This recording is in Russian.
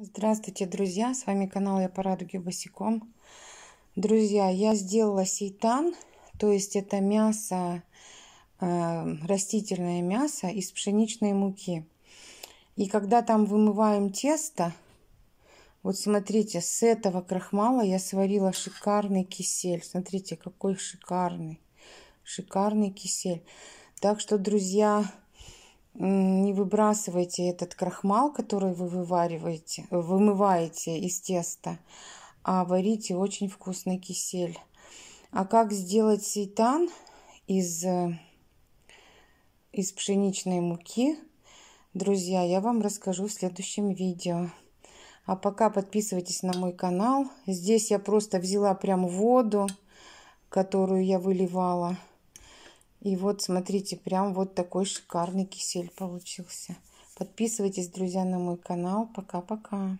Здравствуйте, друзья! С вами канал Я по радуге босиком. Друзья, я сделала сейтан, то есть это мясо, э, растительное мясо из пшеничной муки. И когда там вымываем тесто, вот смотрите, с этого крахмала я сварила шикарный кисель. Смотрите, какой шикарный, шикарный кисель. Так что, друзья, не выбрасывайте этот крахмал, который вы вывариваете, вымываете из теста, а варите очень вкусный кисель. А как сделать сейтан из, э, из пшеничной муки, друзья, я вам расскажу в следующем видео. А пока подписывайтесь на мой канал. Здесь я просто взяла прям воду, которую я выливала. И вот, смотрите, прям вот такой шикарный кисель получился. Подписывайтесь, друзья, на мой канал. Пока-пока.